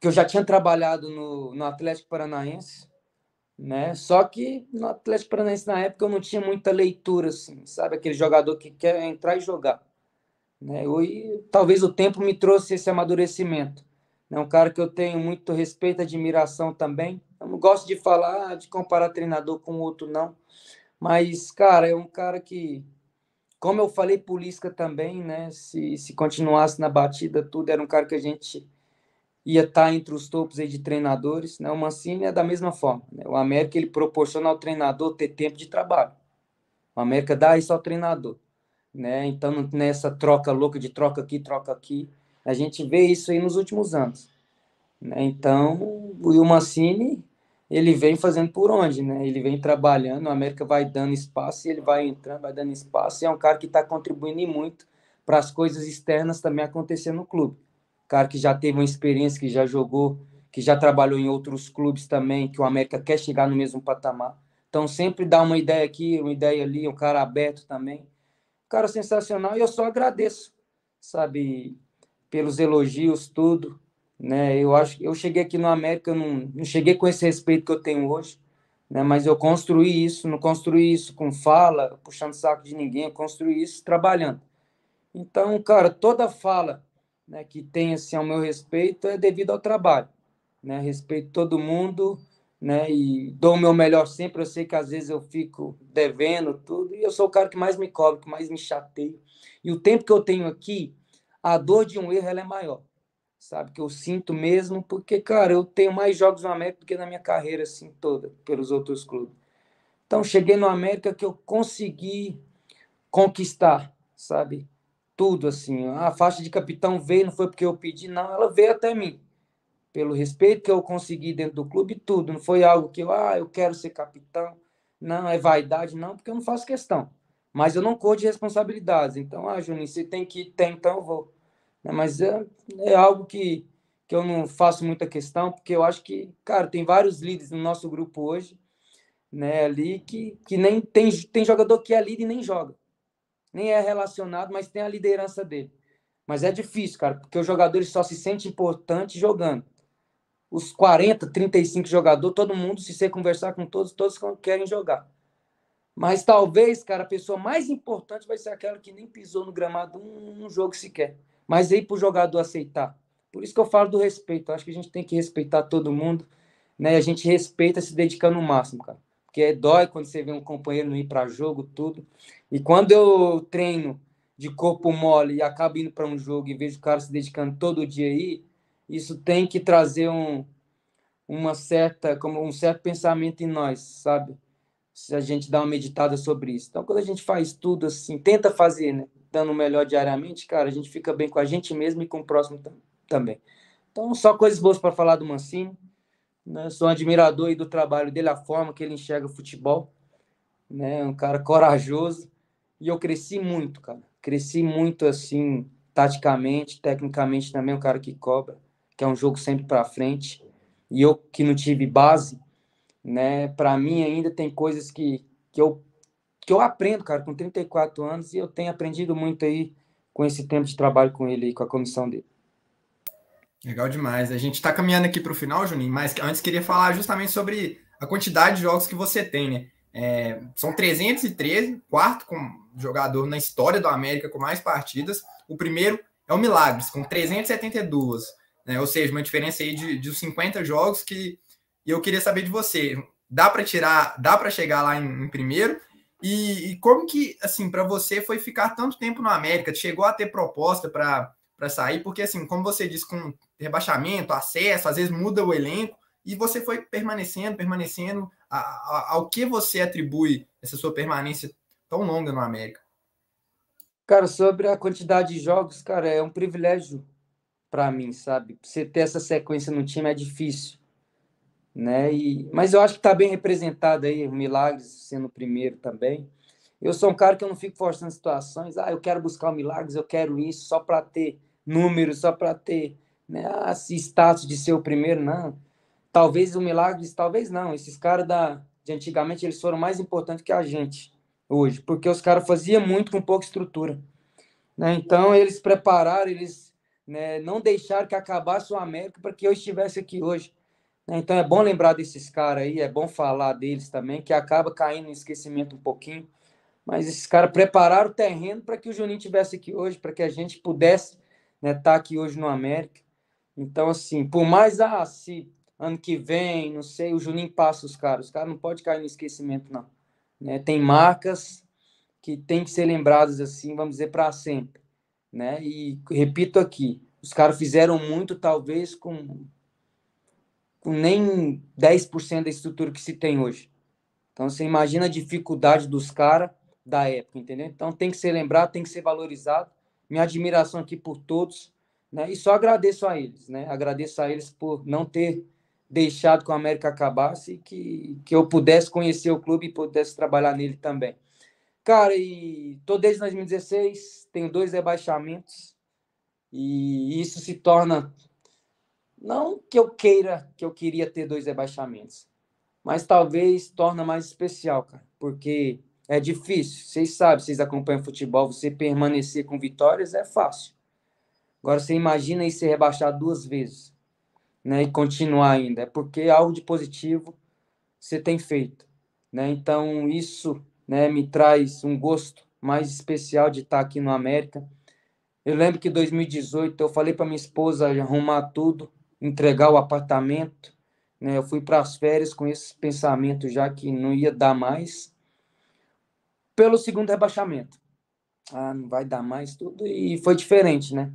que eu já tinha trabalhado no, no Atlético Paranaense, né? Só que no Atlético Paranaense na época eu não tinha muita leitura, assim, sabe? Aquele jogador que quer entrar e jogar. Né? Eu, e, talvez o tempo me trouxe esse amadurecimento. É né? um cara que eu tenho muito respeito, admiração também. Eu não gosto de falar, de comparar treinador com outro, não. Mas, cara, é um cara que, como eu falei, Pulisca também, né? Se, se continuasse na batida, tudo, era um cara que a gente ia estar tá entre os topos aí de treinadores, né? O Mancini é da mesma forma. Né? O América ele proporciona ao treinador ter tempo de trabalho. O América dá isso ao treinador, né? Então nessa troca louca de troca aqui, troca aqui, a gente vê isso aí nos últimos anos. Né? Então o Mancini ele vem fazendo por onde, né? Ele vem trabalhando, o América vai dando espaço, ele vai entrando, vai dando espaço. E é um cara que está contribuindo muito para as coisas externas também acontecer no clube cara que já teve uma experiência, que já jogou, que já trabalhou em outros clubes também, que o América quer chegar no mesmo patamar. Então sempre dá uma ideia aqui, uma ideia ali, um cara aberto também. Um cara sensacional e eu só agradeço, sabe, pelos elogios, tudo, né? Eu acho que eu cheguei aqui no América, não, não cheguei com esse respeito que eu tenho hoje, né? Mas eu construí isso, não construí isso com fala, puxando saco de ninguém, eu construí isso trabalhando. Então, cara, toda fala né, que tem assim, ao meu respeito é devido ao trabalho. Né? Respeito todo mundo né, e dou o meu melhor sempre. Eu sei que às vezes eu fico devendo tudo e eu sou o cara que mais me cobre, que mais me chateio. E o tempo que eu tenho aqui, a dor de um erro ela é maior sabe? Que eu sinto mesmo, porque, cara, eu tenho mais jogos no América do que na minha carreira, assim, toda, pelos outros clubes. Então, cheguei no América que eu consegui conquistar, sabe? tudo assim. Ah, a faixa de capitão veio, não foi porque eu pedi, não, ela veio até mim. Pelo respeito que eu consegui dentro do clube, tudo. Não foi algo que eu, ah, eu quero ser capitão. Não, é vaidade, não, porque eu não faço questão. Mas eu não corro de responsabilidades. Então, ah, Juninho, você tem que ter, então eu vou. Né, mas é, é algo que, que eu não faço muita questão, porque eu acho que, cara, tem vários líderes no nosso grupo hoje, né, ali, que, que nem tem, tem jogador que é líder e nem joga nem é relacionado, mas tem a liderança dele. Mas é difícil, cara, porque o jogador só se sente importante jogando. Os 40, 35 jogadores, todo mundo, se você conversar com todos, todos querem jogar. Mas talvez, cara, a pessoa mais importante vai ser aquela que nem pisou no gramado um, um jogo sequer. Mas aí para o jogador aceitar. Por isso que eu falo do respeito. Eu acho que a gente tem que respeitar todo mundo, né? A gente respeita se dedicando o máximo, cara porque é dói quando você vê um companheiro não ir para jogo, tudo. E quando eu treino de corpo mole e acabo indo para um jogo e vejo o cara se dedicando todo dia aí, isso tem que trazer um, uma certa, como um certo pensamento em nós, sabe? Se a gente dá uma meditada sobre isso. Então, quando a gente faz tudo assim, tenta fazer, né? Dando o melhor diariamente, cara, a gente fica bem com a gente mesmo e com o próximo também. Então, só coisas boas para falar do Mancini. Né? Sou um admirador do trabalho dele, a forma que ele enxerga o futebol. Né? Um cara corajoso. E eu cresci muito, cara. Cresci muito assim, taticamente, tecnicamente também. Um cara que cobra, que é um jogo sempre para frente. E eu que não tive base, né? Para mim ainda tem coisas que, que eu que eu aprendo, cara, com 34 anos e eu tenho aprendido muito aí com esse tempo de trabalho com ele e com a comissão dele. Legal demais. A gente está caminhando aqui para o final, Juninho, mas antes queria falar justamente sobre a quantidade de jogos que você tem, né? É, são 313, quarto com jogador na história do América com mais partidas. O primeiro é o Milagres, com 372, né? Ou seja, uma diferença aí de, de 50 jogos que eu queria saber de você. Dá para tirar, dá para chegar lá em, em primeiro? E, e, como que, assim, para você foi ficar tanto tempo no América? Chegou a ter proposta para sair? Porque, assim, como você disse, com rebaixamento, acesso, às vezes muda o elenco, e você foi permanecendo, permanecendo. A, a, ao que você atribui essa sua permanência tão longa no América? Cara, sobre a quantidade de jogos, cara, é um privilégio para mim, sabe? Você ter essa sequência no time é difícil, né? E, mas eu acho que tá bem representado aí, o Milagres sendo o primeiro também. Eu sou um cara que eu não fico forçando situações. Ah, eu quero buscar o Milagres, eu quero isso só para ter números, só para ter né, esse ah, status de ser o primeiro, não. Talvez o milagre, talvez não. Esses caras da, de antigamente, eles foram mais importantes que a gente hoje, porque os caras faziam muito com pouca estrutura. Né? Então, eles prepararam, eles né, não deixaram que acabasse o América para que eu estivesse aqui hoje. Né? Então, é bom lembrar desses caras aí, é bom falar deles também, que acaba caindo em esquecimento um pouquinho. Mas esses caras prepararam o terreno para que o Juninho estivesse aqui hoje, para que a gente pudesse estar né, tá aqui hoje no América. Então, assim, por mais ah, se ano que vem, não sei, o Juninho passa os caras, os caras não pode cair no esquecimento, não. Né? Tem marcas que tem que ser lembradas assim, vamos dizer, para sempre. Né? E repito aqui, os caras fizeram muito, talvez, com, com nem 10% da estrutura que se tem hoje. Então, você imagina a dificuldade dos caras da época, entendeu? Então, tem que ser lembrado, tem que ser valorizado. Minha admiração aqui por todos. Né? E só agradeço a eles, né? agradeço a eles por não ter deixado que o América acabasse e que, que eu pudesse conhecer o clube e pudesse trabalhar nele também. Cara, e tô desde 2016, tenho dois rebaixamentos e isso se torna não que eu queira, que eu queria ter dois rebaixamentos, mas talvez torna mais especial, cara, porque é difícil. Vocês sabem, vocês acompanham futebol, você permanecer com vitórias é fácil. Agora você imagina aí se rebaixar duas vezes, né? E continuar ainda. É porque é algo de positivo você tem feito, né? Então isso, né, me traz um gosto mais especial de estar aqui no América. Eu lembro que em 2018 eu falei para minha esposa arrumar tudo, entregar o apartamento, né? Eu fui para as férias com esse pensamento já que não ia dar mais pelo segundo rebaixamento. Ah, não vai dar mais tudo e foi diferente, né?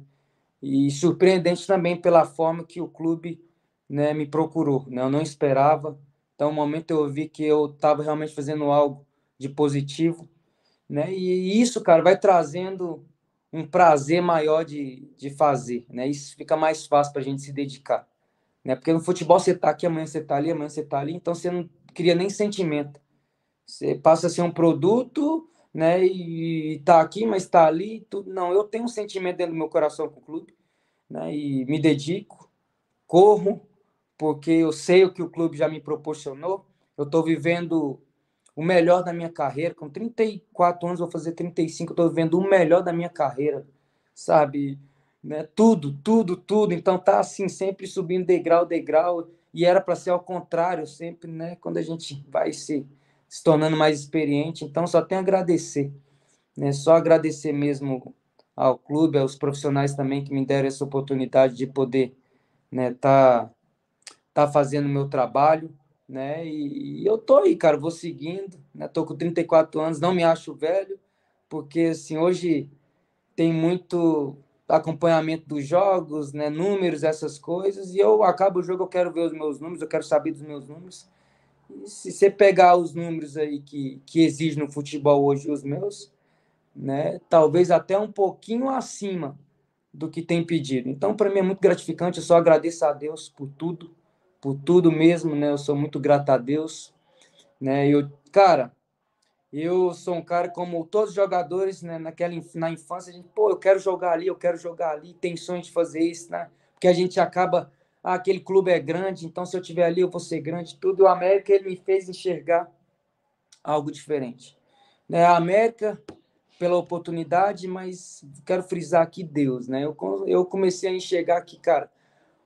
E surpreendente também pela forma que o clube né, me procurou. Né? Eu não esperava. Então, no momento eu vi que eu estava realmente fazendo algo de positivo. Né? E isso, cara, vai trazendo um prazer maior de, de fazer. Né? Isso fica mais fácil para a gente se dedicar. Né? Porque no futebol você está aqui, amanhã você está ali, amanhã você está ali. Então, você não cria nem sentimento. Você passa a ser um produto né? E, e tá aqui, mas tá ali, tudo. Não, eu tenho um sentimento dentro do meu coração com o clube, né? E me dedico, corro, porque eu sei o que o clube já me proporcionou. Eu estou vivendo o melhor da minha carreira. Com 34 anos, vou fazer 35, estou vivendo o melhor da minha carreira, sabe? Né? Tudo, tudo, tudo. Então tá assim, sempre subindo degrau, degrau. E era para ser ao contrário, sempre, né? Quando a gente vai se se tornando mais experiente. Então, só tenho a agradecer, né? Só agradecer mesmo ao clube, aos profissionais também que me deram essa oportunidade de poder, né? Tá, tá fazendo o meu trabalho, né? E, e, eu tô aí, cara, vou seguindo, né? Tô com 34 anos, não me acho velho, porque assim, hoje tem muito acompanhamento dos jogos, né, números, essas coisas, e eu acabo o jogo, eu quero ver os meus números, eu quero saber dos meus números, se você pegar os números aí que, que exige no futebol hoje, os meus, né, talvez até um pouquinho acima do que tem pedido. Então, para mim é muito gratificante, eu só agradeço a Deus por tudo, por tudo mesmo, né? Eu sou muito grato a Deus, né? Eu, cara, eu sou um cara como todos os jogadores, né, naquela na infância, a gente, pô, eu quero jogar ali, eu quero jogar ali, tem sonho de fazer isso, né? Porque a gente acaba ah, aquele clube é grande, então se eu tiver ali eu vou ser grande, tudo. O América ele me fez enxergar algo diferente. Né? A América pela oportunidade, mas quero frisar aqui Deus, né? Eu, eu comecei a enxergar que, cara,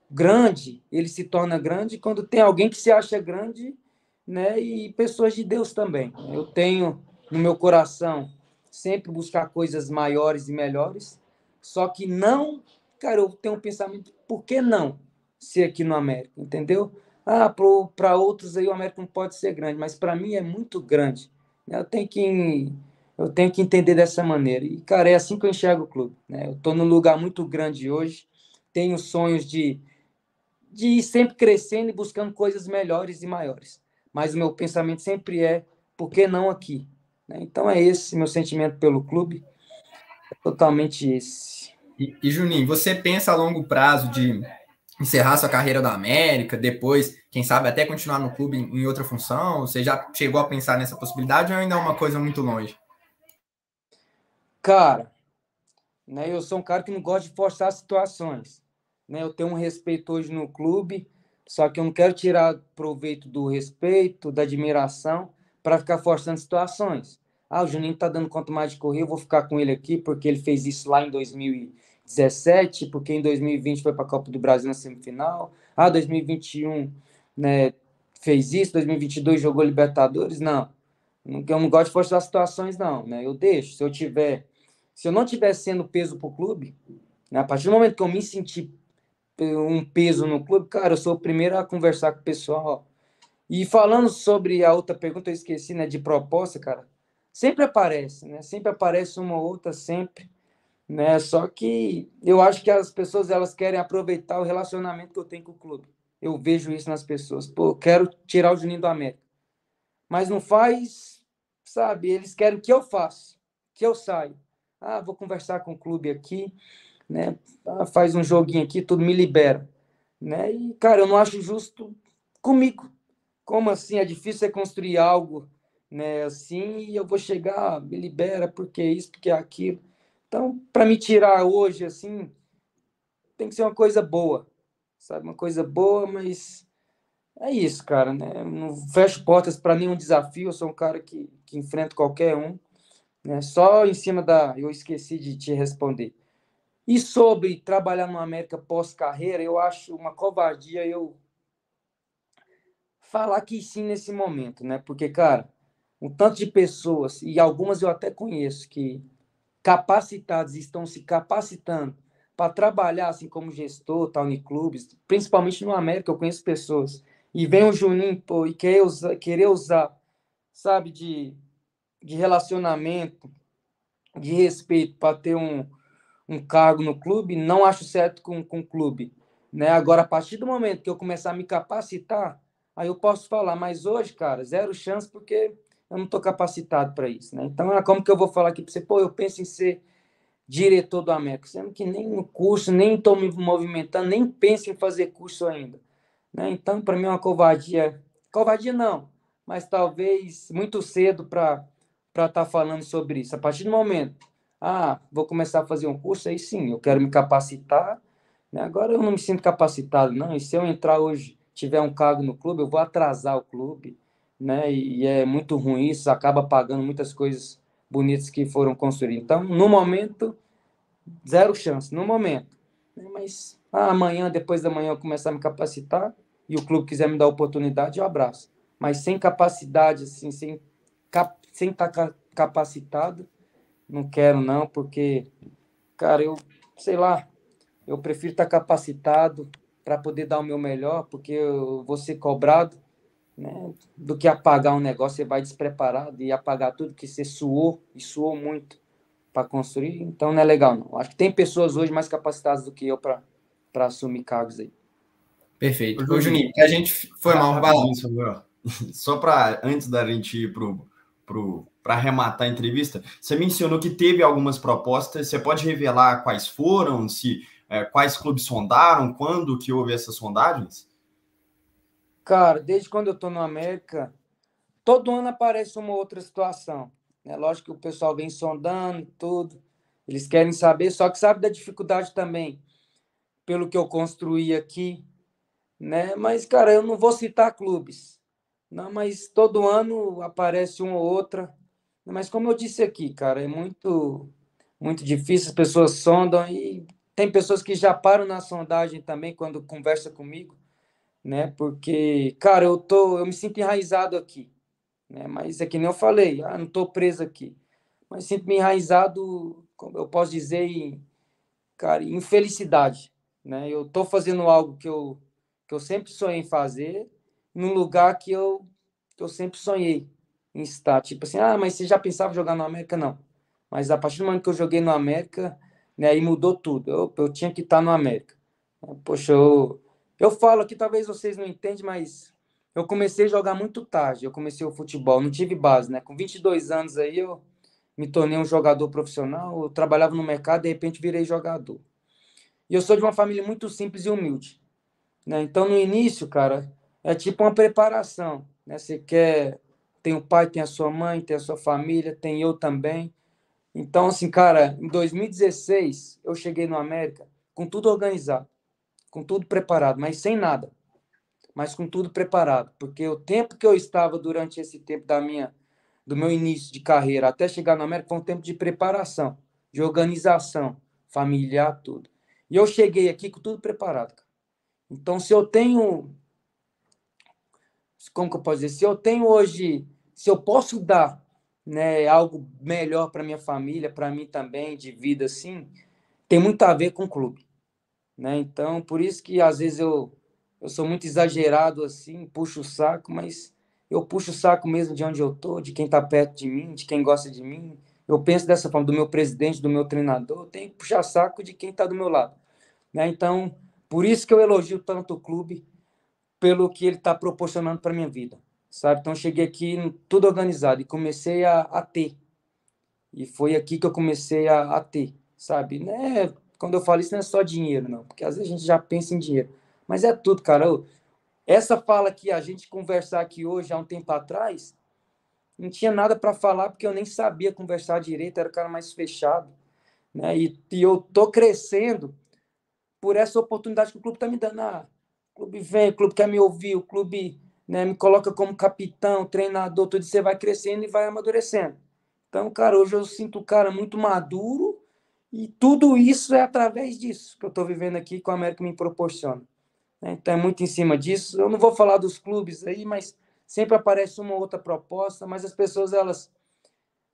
grande, ele se torna grande quando tem alguém que se acha grande, né? E pessoas de Deus também. Eu tenho no meu coração sempre buscar coisas maiores e melhores, só que não, cara, eu tenho um pensamento, por que não? ser aqui no América, entendeu? Ah, para outros aí o América não pode ser grande, mas para mim é muito grande. Né? Eu tenho que eu tenho que entender dessa maneira. E cara, é assim que eu enxergo o clube, né? Eu estou num lugar muito grande hoje, tenho sonhos de de ir sempre crescendo e buscando coisas melhores e maiores. Mas o meu pensamento sempre é por que não aqui? Né? Então é esse meu sentimento pelo clube, é totalmente esse. E, e Juninho, você pensa a longo prazo de encerrar sua carreira da América, depois, quem sabe, até continuar no clube em outra função? Você já chegou a pensar nessa possibilidade ou ainda é uma coisa muito longe? Cara, né, eu sou um cara que não gosta de forçar situações. Né? Eu tenho um respeito hoje no clube, só que eu não quero tirar proveito do respeito, da admiração, para ficar forçando situações. Ah, o Juninho está dando conta mais de correr, eu vou ficar com ele aqui porque ele fez isso lá em 2000 17, porque em 2020 foi para a Copa do Brasil na semifinal. Ah, 2021 né, fez isso, 2022 jogou Libertadores. Não, eu não gosto de postar situações, não. Né? Eu deixo. Se eu tiver, se eu não tiver sendo peso para o clube, né, a partir do momento que eu me sentir eh, um peso no clube, cara, eu sou o primeiro a conversar com o pessoal. E falando sobre a outra pergunta, eu esqueci, né, de proposta, cara. Sempre aparece, né? Sempre aparece uma ou outra, sempre né? Só que eu acho que as pessoas elas querem aproveitar o relacionamento que eu tenho com o clube. Eu vejo isso nas pessoas. Pô, quero tirar o Juninho do América. Mas não faz, sabe? Eles querem que eu faça, que eu saia. Ah, vou conversar com o clube aqui, né? Ah, faz um joguinho aqui, tudo me libera, né? E cara, eu não acho justo comigo. Como assim? É difícil é construir algo, né? Assim, e eu vou chegar, ah, me libera porque isso, porque aquilo então, para me tirar hoje, assim, tem que ser uma coisa boa, sabe? Uma coisa boa, mas é isso, cara, né? não fecho portas para nenhum desafio, eu sou um cara que, que enfrenta qualquer um, né? Só em cima da. Eu esqueci de te responder. E sobre trabalhar no América pós-carreira, eu acho uma covardia eu falar que sim nesse momento, né? Porque, cara, um tanto de pessoas, e algumas eu até conheço, que capacitados, estão se capacitando para trabalhar, assim como gestor, tal, em clubes, principalmente no América, eu conheço pessoas. E vem o Juninho, pô, e querer usar, querer usar sabe, de, de relacionamento, de respeito para ter um, um cargo no clube, não acho certo com, com o clube. Né? Agora, a partir do momento que eu começar a me capacitar, aí eu posso falar, mas hoje, cara, zero chance, porque eu não estou capacitado para isso, né? Então, é como que eu vou falar aqui para você, pô, eu penso em ser diretor do América, sendo que nem no curso, nem estou me movimentando, nem penso em fazer curso ainda, né? Então, para mim é uma covardia, covardia não, mas talvez muito cedo para estar tá falando sobre isso. A partir do momento, ah, vou começar a fazer um curso, aí sim, eu quero me capacitar, né? Agora eu não me sinto capacitado, não, e se eu entrar hoje, tiver um cargo no clube, eu vou atrasar o clube, né? E é muito ruim isso, acaba apagando muitas coisas bonitas que foram construídas. Então, no momento, zero chance, no momento. Né? Mas ah, amanhã, depois da manhã, eu começar a me capacitar e o clube quiser me dar oportunidade, eu abraço. Mas sem capacidade, assim, sem cap sem estar tá capacitado, não quero não, porque, cara, eu, sei lá, eu prefiro estar tá capacitado para poder dar o meu melhor, porque eu vou ser cobrado né? do que apagar um negócio, você vai despreparado e apagar tudo que você suou e suou muito para construir, então não é legal não. Acho que tem pessoas hoje mais capacitadas do que eu para assumir cargos aí. Perfeito. Ô, Juninho, a gente foi mal, vai Só para antes da gente ir pro pro para arrematar a entrevista, você mencionou que teve algumas propostas. Você pode revelar quais foram, se é, quais clubes sondaram, quando que houve essas sondagens? Cara, desde quando eu estou no América, todo ano aparece uma outra situação. Né? Lógico que o pessoal vem sondando tudo, eles querem saber, só que sabe da dificuldade também, pelo que eu construí aqui, né? Mas, cara, eu não vou citar clubes, não, mas todo ano aparece uma ou outra. Né? Mas, como eu disse aqui, cara, é muito, muito difícil, as pessoas sondam e tem pessoas que já param na sondagem também quando conversa comigo né? Porque, cara, eu tô, eu me sinto enraizado aqui, né? Mas é que nem eu falei, ah, não tô preso aqui, mas sinto-me enraizado, como eu posso dizer, em, cara, em felicidade, né? Eu tô fazendo algo que eu que eu sempre sonhei em fazer, num lugar que eu que eu sempre sonhei em estar, tipo assim, ah, mas você já pensava jogar no América? Não. Mas a partir do momento que eu joguei no América, né, aí mudou tudo. Eu, eu tinha que estar no América. Poxa, eu, eu falo que talvez vocês não entendam, mas eu comecei a jogar muito tarde. Eu comecei o futebol, não tive base, né? Com 22 anos aí eu me tornei um jogador profissional, eu trabalhava no mercado, de repente virei jogador. E eu sou de uma família muito simples e humilde, né? Então no início, cara, é tipo uma preparação, né? Você quer tem o pai, tem a sua mãe, tem a sua família, tem eu também. Então assim, cara, em 2016 eu cheguei no América com tudo organizado com tudo preparado, mas sem nada. Mas com tudo preparado, porque o tempo que eu estava durante esse tempo da minha do meu início de carreira até chegar na América foi um tempo de preparação, de organização familiar, tudo. E eu cheguei aqui com tudo preparado. Então, se eu tenho como que eu posso dizer? Se eu tenho hoje, se eu posso dar né, algo melhor para minha família, para mim também, de vida assim, tem muito a ver com o clube né? Então, por isso que às vezes eu, eu sou muito exagerado assim, puxo o saco, mas eu puxo o saco mesmo de onde eu tô, de quem está perto de mim, de quem gosta de mim. Eu penso dessa forma, do meu presidente, do meu treinador, tem que puxar saco de quem está do meu lado, né? Então, por isso que eu elogio tanto o clube pelo que ele está proporcionando para minha vida, sabe? Então, cheguei aqui tudo organizado e comecei a, a ter. E foi aqui que eu comecei a, a ter, sabe? Né? quando eu falo isso, não é só dinheiro, não, porque às vezes a gente já pensa em dinheiro, mas é tudo, cara. Essa fala que a gente conversar aqui hoje, há um tempo atrás, não tinha nada para falar, porque eu nem sabia conversar direito, era o cara mais fechado, né? E, e eu tô crescendo por essa oportunidade que o clube está me dando. Ah, o clube vem, o clube quer me ouvir, o clube né, me coloca como capitão, treinador, tudo isso, você vai crescendo e vai amadurecendo. Então, cara, hoje eu sinto o cara muito maduro e tudo isso é através disso que eu estou vivendo aqui, que o América me proporciona. Né? Então é muito em cima disso. Eu não vou falar dos clubes aí, mas sempre aparece uma outra proposta, mas as pessoas, elas,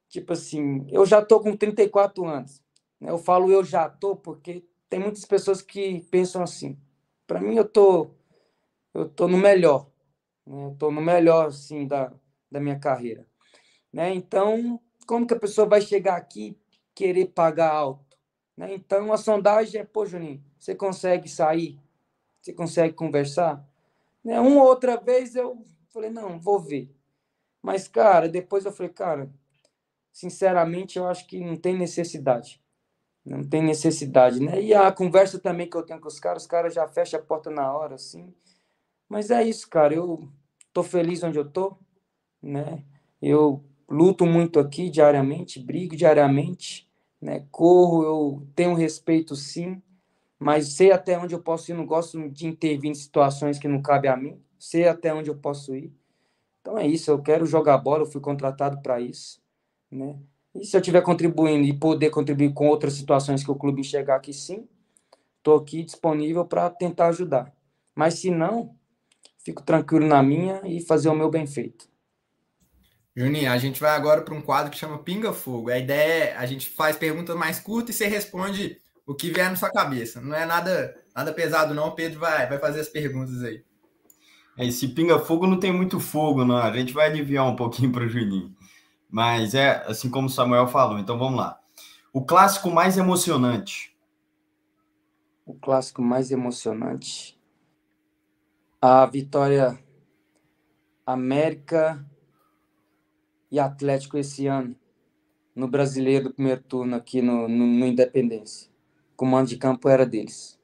tipo assim, eu já tô com 34 anos. Né? Eu falo eu já tô porque tem muitas pessoas que pensam assim. Para mim eu tô eu tô no melhor, né? Eu tô no melhor assim da, da minha carreira, né? Então, como que a pessoa vai chegar aqui querer pagar alto? Né? Então, a sondagem é, pô, Juninho, você consegue sair? Você consegue conversar? Né? Uma outra vez eu falei, não, vou ver. Mas, cara, depois eu falei, cara, sinceramente, eu acho que não tem necessidade. Não tem necessidade, né? E a conversa também que eu tenho com os caras, os caras já fecham a porta na hora, assim. Mas é isso, cara. Eu tô feliz onde eu tô, né? Eu luto muito aqui diariamente, brigo diariamente, né? Corro, eu tenho respeito sim, mas sei até onde eu posso ir, não gosto de intervir em situações que não cabe a mim, sei até onde eu posso ir. Então é isso, eu quero jogar bola, eu fui contratado para isso, né? E se eu estiver contribuindo e poder contribuir com outras situações que o clube enxergar que sim, estou aqui disponível para tentar ajudar. Mas se não, fico tranquilo na minha e fazer o meu bem feito. Juninho, a gente vai agora para um quadro que chama Pinga Fogo. A ideia é a gente faz perguntas mais curtas e você responde o que vier na sua cabeça. Não é nada nada pesado, não. O Pedro vai, vai fazer as perguntas aí. É, esse Pinga Fogo não tem muito fogo, não. A gente vai aliviar um pouquinho para o Juninho. Mas é assim como o Samuel falou. Então vamos lá. O clássico mais emocionante. O clássico mais emocionante. A vitória América e Atlético esse ano, no brasileiro do primeiro turno aqui no, no, no Independência. O comando de campo era deles.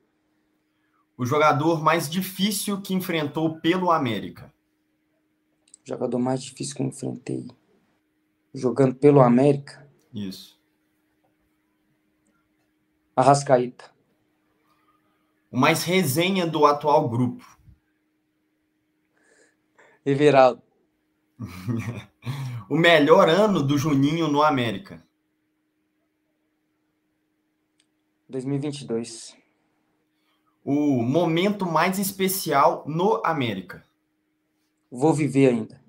O jogador mais difícil que enfrentou pelo América. O jogador mais difícil que eu enfrentei. Jogando pelo América? Isso. Arrascaíta. O mais resenha do atual grupo. Everaldo. o melhor ano do Juninho no América? 2022. O momento mais especial no América? Vou viver ainda.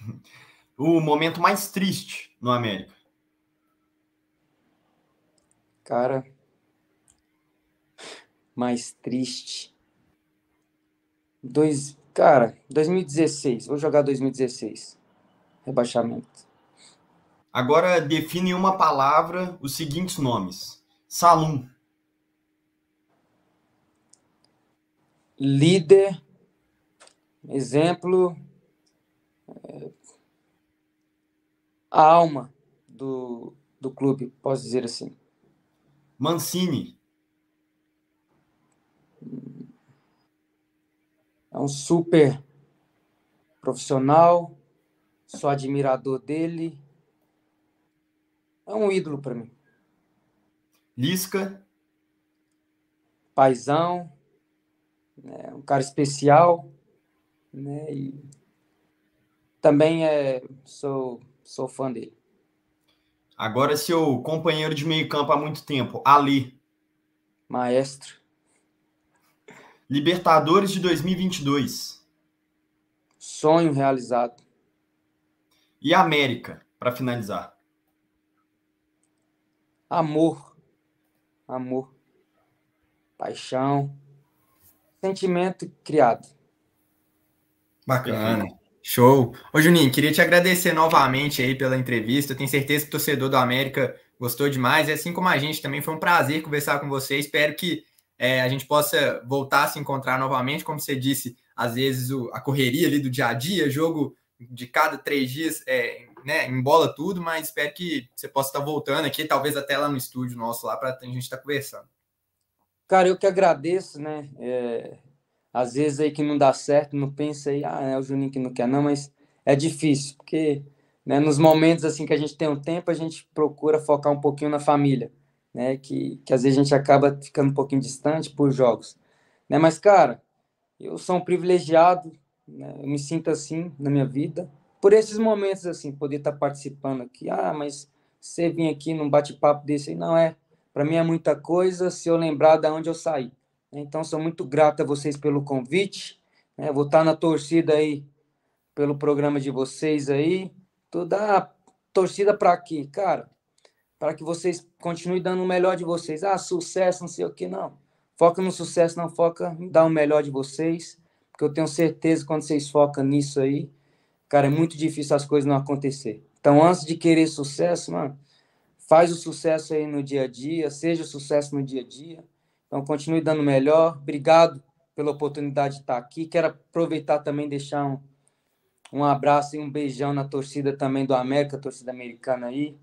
O momento mais triste no América? Cara, mais triste. Dois, cara, 2016. Vou jogar 2016 rebaixamento. Agora define em uma palavra os seguintes nomes: Salum. Líder, exemplo, é, a alma do, do clube, posso dizer assim. Mancini. É um super profissional, sou admirador dele. É um ídolo para mim. Lisca. Paizão. Né? Um cara especial. Né? E também é, sou, sou fã dele. Agora é seu companheiro de meio campo há muito tempo, Ali. Maestro. Libertadores de 2022. Sonho realizado. E a América, para finalizar. Amor. Amor. Paixão. Sentimento criado. Bacana. Show. Ô, Juninho, queria te agradecer novamente aí pela entrevista. Eu tenho certeza que o torcedor do América gostou demais. E assim como a gente também, foi um prazer conversar com você. Espero que é, a gente possa voltar a se encontrar novamente. Como você disse, às vezes o, a correria ali do dia a dia, jogo de cada três dias é, né, embola tudo, mas espero que você possa estar voltando aqui, talvez até lá no estúdio nosso lá, para a gente estar tá conversando. Cara, eu que agradeço, né? É, às vezes aí que não dá certo, não pensa aí, ah, é o Juninho que não quer, não, mas é difícil, porque né, nos momentos assim que a gente tem um tempo, a gente procura focar um pouquinho na família, né? Que, que às vezes a gente acaba ficando um pouquinho distante por jogos. Né? Mas, cara, eu sou um privilegiado né? Eu me sinto assim na minha vida. Por esses momentos, assim, poder estar tá participando aqui. Ah, mas você vir aqui num bate-papo desse aí, não é. Para mim é muita coisa se eu lembrar de onde eu saí. Né? Então, sou muito grato a vocês pelo convite. Né? Vou estar tá na torcida aí pelo programa de vocês aí. Toda a torcida para aqui, cara. Para que vocês continuem dando o melhor de vocês. Ah, sucesso, não sei o que, não. Foca no sucesso, não foca em dar o melhor de vocês. Porque eu tenho certeza que quando vocês focam nisso aí, cara, é muito difícil as coisas não acontecer. Então, antes de querer sucesso, mano, faz o sucesso aí no dia a dia, seja o sucesso no dia a dia. Então, continue dando melhor. Obrigado pela oportunidade de estar aqui. Quero aproveitar também deixar um, um abraço e um beijão na torcida também do América, torcida americana aí,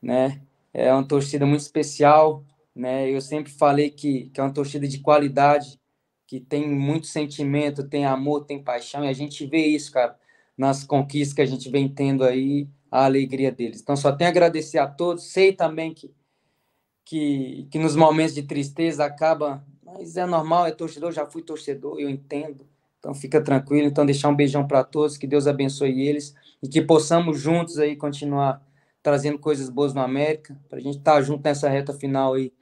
né? É uma torcida muito especial, né? Eu sempre falei que, que é uma torcida de qualidade, que tem muito sentimento, tem amor, tem paixão, e a gente vê isso, cara, nas conquistas que a gente vem tendo aí, a alegria deles. Então, só tenho a agradecer a todos. Sei também que, que, que nos momentos de tristeza acaba, mas é normal, é torcedor, já fui torcedor, eu entendo. Então, fica tranquilo. Então, deixar um beijão para todos, que Deus abençoe eles e que possamos juntos aí continuar trazendo coisas boas no América, para a gente estar tá junto nessa reta final aí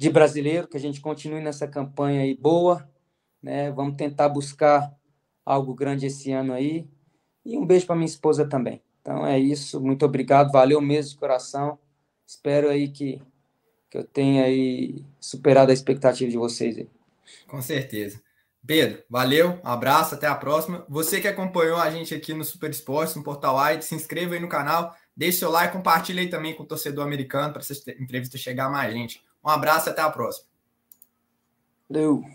de brasileiro, que a gente continue nessa campanha aí boa, né? Vamos tentar buscar algo grande esse ano aí. E um beijo para minha esposa também. Então é isso, muito obrigado, valeu mesmo de coração. Espero aí que, que eu tenha aí superado a expectativa de vocês aí. Com certeza. Pedro, valeu, abraço, até a próxima. Você que acompanhou a gente aqui no Super Esporte, no Portal White, se inscreva aí no canal, deixe seu like, compartilhe aí também com o torcedor americano para essa entrevista chegar a mais gente. Um abraço e até a próxima. Valeu.